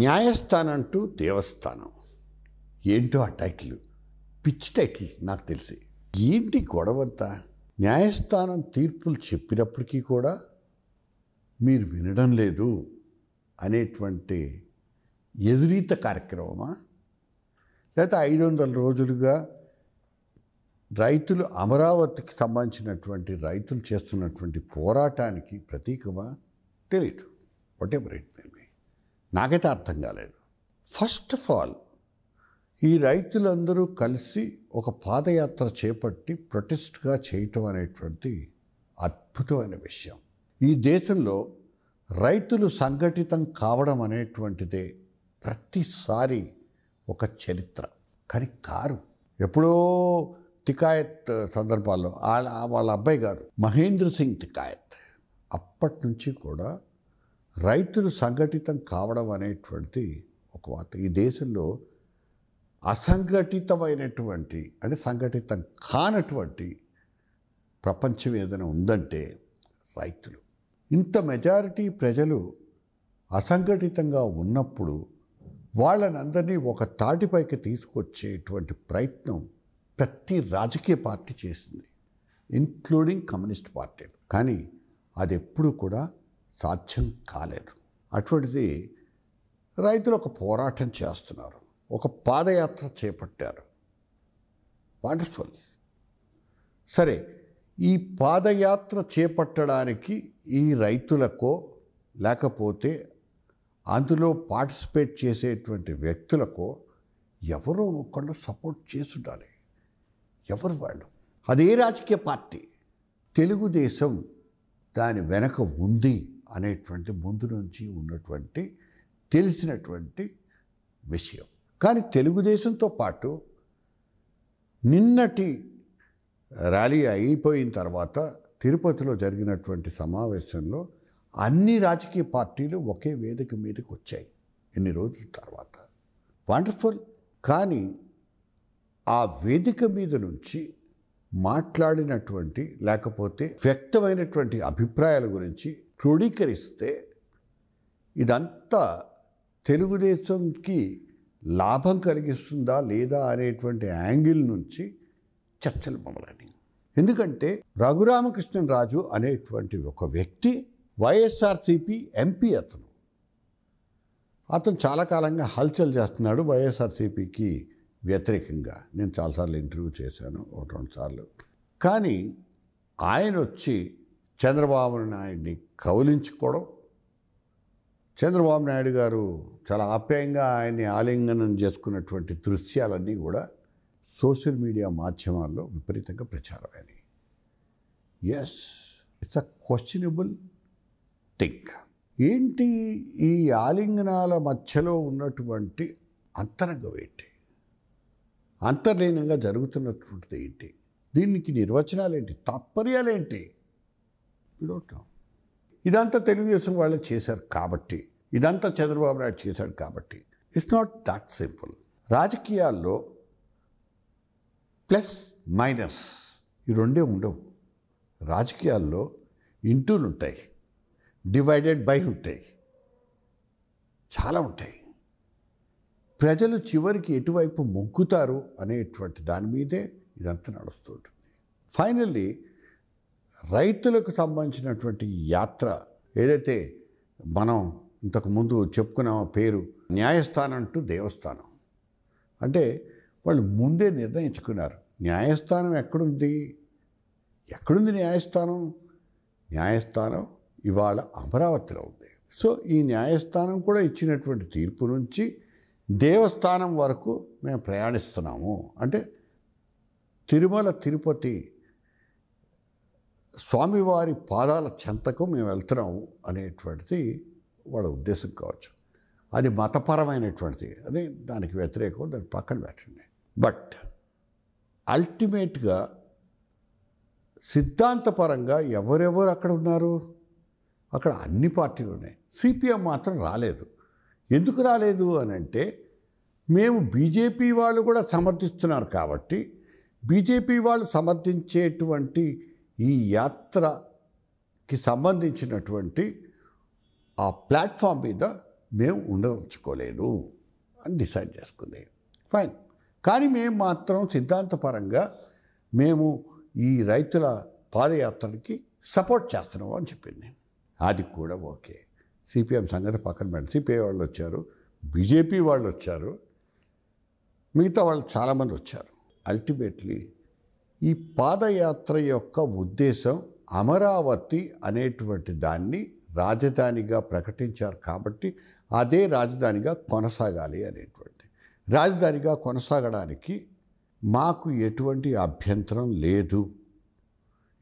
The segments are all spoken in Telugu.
న్యాయస్థానం టు దేవస్థానం ఏంటో ఆ టైటిల్ పిచ్ టైటిల్ నాకు తెలిసి ఏంటి గొడవంతా న్యాయస్థానం తీర్పులు చెప్పినప్పటికీ కూడా మీరు వినడం లేదు అనేటువంటి ఎదురీత కార్యక్రమమా లేకపోతే ఐదు వందల రోజులుగా రైతులు అమరావతికి సంబంధించినటువంటి రైతులు చేస్తున్నటువంటి పోరాటానికి ప్రతీకమా తెలియదు వాట్ ఎవర్ ఇట్ మీన్ నాకైతే అర్థం కాలేదు ఫస్ట్ ఆఫ్ ఆల్ ఈ రైతులందరూ కలిసి ఒక పాదయాత్ర చేపట్టి ప్రొటెస్ట్గా చేయటం అనేటువంటిది అద్భుతమైన విషయం ఈ దేశంలో రైతులు సంఘటితం కావడం అనేటువంటిదే ప్రతిసారి ఒక చరిత్ర కానీ కారు ఎప్పుడో తికాయత్ సందర్భాల్లో వాళ్ళ వాళ్ళ అబ్బాయి గారు మహేంద్ర సింగ్ తికాయత్ అప్పటి నుంచి కూడా రైతులు సంఘటితం కావడం అనేటువంటిది ఒక వార్త ఈ దేశంలో అసంఘటితమైనటువంటి అంటే సంఘటితం కానటువంటి ప్రపంచం ఏదైనా ఉందంటే రైతులు ఇంత మెజారిటీ ప్రజలు అసంఘటితంగా ఉన్నప్పుడు వాళ్ళని అందరినీ ఒక తాటిపైకి తీసుకొచ్చేటువంటి ప్రయత్నం ప్రతి రాజకీయ పార్టీ చేసింది ఇంక్లూడింగ్ కమ్యూనిస్ట్ పార్టీలు కానీ అది ఎప్పుడూ కూడా సాధ్యం కాలేదు అటువంటిది రైతులు ఒక పోరాటం చేస్తున్నారు ఒక పాదయాత్ర చేపట్టారు వండర్ఫుల్ సరే ఈ పాదయాత్ర చేపట్టడానికి ఈ రైతులకో లేకపోతే అందులో పార్టిసిపేట్ చేసేటువంటి వ్యక్తులకో ఎవరో ఒకళ్ళు సపోర్ట్ చేస్తుండాలి ఎవరు వాళ్ళు అదే రాజకీయ పార్టీ తెలుగుదేశం దాని వెనక ఉంది అనేటువంటి ముందు నుంచి ఉన్నటువంటి తెలిసినటువంటి విషయం కానీ తెలుగుదేశంతో పాటు నిన్నటి ర్యాలీ అయిపోయిన తర్వాత తిరుపతిలో జరిగినటువంటి సమావేశంలో అన్ని రాజకీయ పార్టీలు ఒకే వేదిక మీదకి వచ్చాయి ఎన్ని రోజుల తర్వాత వండర్ఫుల్ కానీ ఆ వేదిక మీద నుంచి మాట్లాడినటువంటి లేకపోతే వ్యక్తమైనటువంటి అభిప్రాయాల గురించి క్రోడీకరిస్తే ఇదంతా తెలుగుదేశంకి లాభం కలిగిస్తుందా లేదా అనేటువంటి యాంగిల్ నుంచి చర్చలు మొదలని ఎందుకంటే రఘురామకృష్ణన్ రాజు అనేటువంటి ఒక వ్యక్తి వైఎస్ఆర్సీపీ ఎంపీ అతను అతను చాలా కాలంగా హల్చల్ చేస్తున్నాడు వైఎస్ఆర్సీపీకి వ్యతిరేకంగా నేను చాలాసార్లు ఇంటర్వ్యూ చేశాను ఒక రెండు సార్లు కానీ ఆయన వచ్చి చంద్రబాబు నాయుడిని కౌలించుకోవడం చంద్రబాబు నాయుడు గారు చాలా ఆప్యాయంగా ఆయన్ని ఆలింగనం చేసుకున్నటువంటి దృశ్యాలన్నీ కూడా సోషల్ మీడియా మాధ్యమాల్లో విపరీతంగా ప్రచారమైనవి yes it's a questionable think ఏంటి ఈ ఆలింగనాల మధ్యలో ఉన్నటువంటి అంతరంగం ఏంటి అంతర్లీనంగా జరుగుతున్నటువంటిది ఏంటి దీనికి నిర్వచనాలు ఏంటి తాత్పర్యాలు ఏంటి ఇదంతా తెలుగుదేశం వాళ్ళు చేశారు కాబట్టి ఇదంతా చంద్రబాబు నాయుడు చేశాడు కాబట్టి ఇట్స్ నాట్ దాట్ సింపుల్ రాజకీయాల్లో ప్లస్ మైనస్ ఈ రెండే ఉండవు రాజకీయాల్లో ఇంటూలు ఉంటాయి డివైడెడ్ బై ఉంటాయి చాలా ఉంటాయి ప్రజలు చివరికి ఎటువైపు మొగ్గుతారు అనేటువంటి దాని మీదే ఇదంతా నడుస్తుంటుంది ఫైనల్లీ రైతులకు సంబంధించినటువంటి యాత్ర ఏదైతే మనం ఇంతకుముందు చెప్పుకున్నామో పేరు న్యాయస్థానం అంటూ దేవస్థానం అంటే వాళ్ళు ముందే నిర్ణయించుకున్నారు న్యాయస్థానం ఎక్కడుంది ఎక్కడుంది న్యాయస్థానం న్యాయస్థానం ఇవాళ అమరావతిలో ఉంది సో ఈ న్యాయస్థానం కూడా ఇచ్చినటువంటి తీర్పు నుంచి దేవస్థానం వరకు మేము ప్రయాణిస్తున్నాము అంటే తిరుమల తిరుపతి స్వామివారి పాదాల చెంతకు మేము వెళ్తున్నాము అనేటువంటిది వాళ్ళ ఉద్దేశం కావచ్చు అది మతపరమైనటువంటిది అది దానికి వ్యతిరేకం దాన్ని పక్కన పెట్టండి బట్ అల్టిమేట్గా సిద్ధాంతపరంగా ఎవరెవరు అక్కడ ఉన్నారు అక్కడ అన్ని పార్టీలు ఉన్నాయి సిపిఎం మాత్రం రాలేదు ఎందుకు రాలేదు అని అంటే మేము బీజేపీ వాళ్ళు కూడా సమర్థిస్తున్నారు కాబట్టి బీజేపీ వాళ్ళు సమర్థించేటువంటి ఈ యాత్రకి సంబంధించినటువంటి ఆ ప్లాట్ఫామ్ మీద మేము ఉండవచ్చుకోలేదు అని డిసైడ్ చేసుకుంది ఫైన్ కానీ మేము మాత్రం సిద్ధాంతపరంగా మేము ఈ రైతుల పాదయాత్రకి సపోర్ట్ చేస్తున్నాం అని చెప్పింది అది కూడా ఓకే సిపిఎం సంగతి పక్కన పెట్టి సిపిఐ వాళ్ళు వచ్చారు బీజేపీ వాళ్ళు వచ్చారు మిగతా వాళ్ళు చాలామంది వచ్చారు అల్టిమేట్లీ ఈ పాదయాత్ర యొక్క ఉద్దేశం అమరావతి అనేటువంటి దాన్ని రాజధానిగా ప్రకటించారు కాబట్టి అదే రాజధానిగా కొనసాగాలి అనేటువంటి రాజధానిగా కొనసాగడానికి మాకు ఎటువంటి అభ్యంతరం లేదు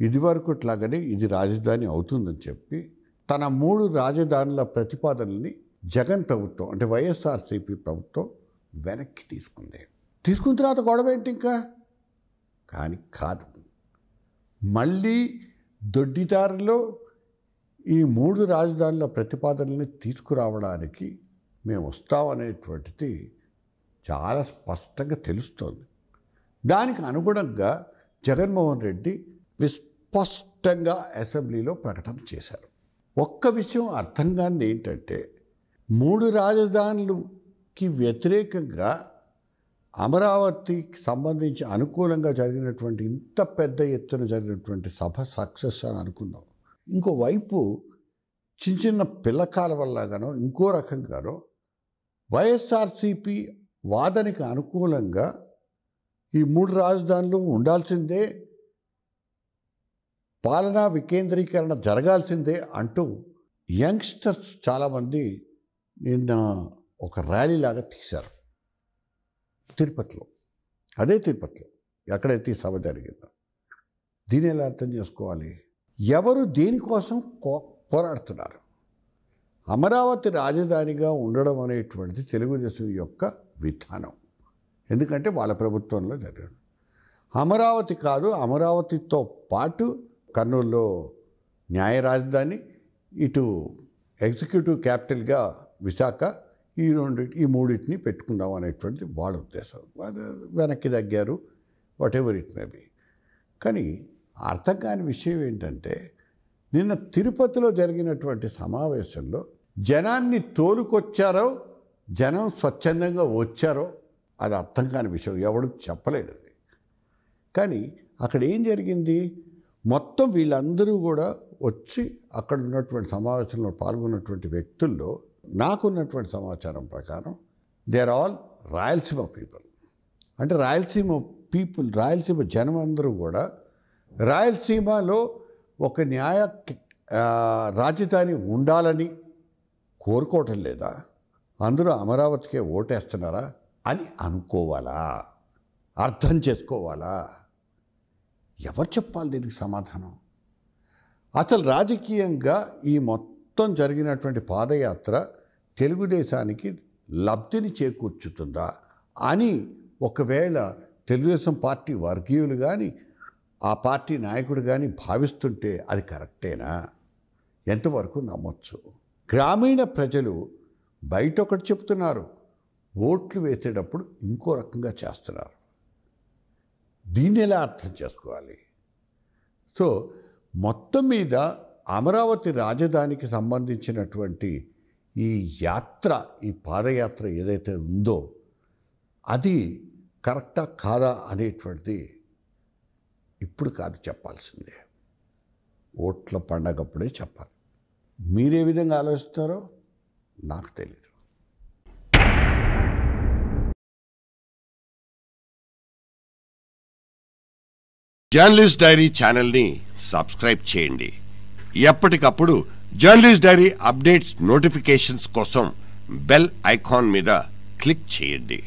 ఇదివరకు ఇట్లాగనే ఇది రాజధాని అవుతుందని చెప్పి తన మూడు రాజధానుల ప్రతిపాదనల్ని జగన్ ప్రభుత్వం అంటే వైఎస్ఆర్సీపీ ప్రభుత్వం వెనక్కి తీసుకుంది తీసుకున్న తర్వాత గొడవ ఏంటి ఇంకా కానీ కాదు మళ్ళీ దొడ్డిదారిలో ఈ మూడు రాజధానుల ప్రతిపాదనల్ని తీసుకురావడానికి మేము వస్తామనేటువంటిది చాలా స్పష్టంగా తెలుస్తోంది దానికి అనుగుణంగా జగన్మోహన్ రెడ్డి విస్పష్టంగా అసెంబ్లీలో ప్రకటన చేశారు ఒక్క విషయం అర్థం కాని ఏంటంటే మూడు రాజధానులకి వ్యతిరేకంగా అమరావతికి సంబంధించి అనుకూలంగా జరిగినటువంటి ఇంత పెద్ద ఎత్తున జరిగినటువంటి సభ సక్సెస్ అని అనుకుందాం ఇంకోవైపు చిన్న చిన్న పిల్లకాల వల్లగానో ఇంకో రకంగానో వైఎస్ఆర్సిపి వాదనకి అనుకూలంగా ఈ మూడు రాజధానులు ఉండాల్సిందే పాలనా వికేంద్రీకరణ జరగాల్సిందే అంటూ యంగ్స్టర్స్ చాలామంది నిన్న ఒక ర్యాలీలాగా తీశారు తిరుపతిలో అదే తిరుపతిలో ఎక్కడైతే సభ జరిగిందో దీని ఎలా అర్థం చేసుకోవాలి ఎవరు దేనికోసం కో పోరాడుతున్నారు అమరావతి రాజధానిగా ఉండడం అనేటువంటిది తెలుగుదేశం యొక్క విధానం ఎందుకంటే వాళ్ళ ప్రభుత్వంలో జరిగింది అమరావతి కాదు అమరావతితో పాటు కర్నూలులో న్యాయ రాజధాని ఇటు ఎగ్జిక్యూటివ్ క్యాపిటల్గా విశాఖ ఈ రెండు ఈ మూడింటిని పెట్టుకుందాం అనేటువంటిది వాళ్ళ ఉద్దేశం వెనక్కి తగ్గారు whatever it may be కానీ అర్థం కాని విషయం ఏంటంటే నిన్న తిరుపతిలో జరిగినటువంటి సమావేశంలో జనాన్ని తోలుకొచ్చారో జనం స్వచ్ఛందంగా వచ్చారో అది అర్థం కాని విషయం ఎవడు చెప్పలేడు కానీ అక్కడ ఏం జరిగింది మొత్తం వీళ్ళందరూ కూడా వచ్చి అక్కడ ఉన్నటువంటి సమావేశంలో పాల్గొన్నటువంటి వ్యక్తుల్లో నాకున్నటువంటి సమాచారం ప్రకారం they are all Rayalaseema people అంటే రాయలసీమ పీపుల్ రాయలసీమ జనం అందరూ కూడా రాయలసీమలో ఒక న్యాయ రాజధాని ఉండాలని కోరుకోవటం లేదా అందరూ అమరావతికే ఓటేస్తున్నారా అని అనుకోవాలా అర్థం చేసుకోవాలా ఎవరు చెప్పాలి దీనికి సమాధానం అసలు రాజకీయంగా ఈ మొత్తం జరిగినటువంటి పాదయాత్ర తెలుగుదేశానికి లబ్ధిని చేకూర్చుతుందా అని ఒకవేళ తెలుగుదేశం పార్టీ వర్గీయులు కానీ ఆ పార్టీ నాయకుడు కానీ భావిస్తుంటే అది కరెక్టేనా ఎంతవరకు నమ్మొచ్చు గ్రామీణ ప్రజలు బయట ఒకటి చెప్తున్నారు ఓట్లు వేసేటప్పుడు ఇంకో రకంగా చేస్తున్నారు దీన్ని ఎలా అర్థం చేసుకోవాలి సో మొత్తం మీద అమరావతి రాజధానికి సంబంధించినటువంటి ఈ యాత్ర ఈ పాదయాత్ర ఏదైతే ఉందో అది కరెక్టా కాదా అనేటువంటిది ఇప్పుడు కాదు చెప్పాల్సిందే ఓట్ల పండగప్పుడే చెప్పాలి మీరే విధంగా ఆలోచిస్తారో నాకు తెలీదు జర్నలిస్ట్ డైరీ ఛానల్ని సబ్స్క్రైబ్ చేయండి ఎప్పటికప్పుడు జర్నలిస్ట్ డైరీ అప్డేట్స్ నోటిఫికేషన్స్ కోసం బెల్ ఐకాన్ మీద క్లిక్ చేయండి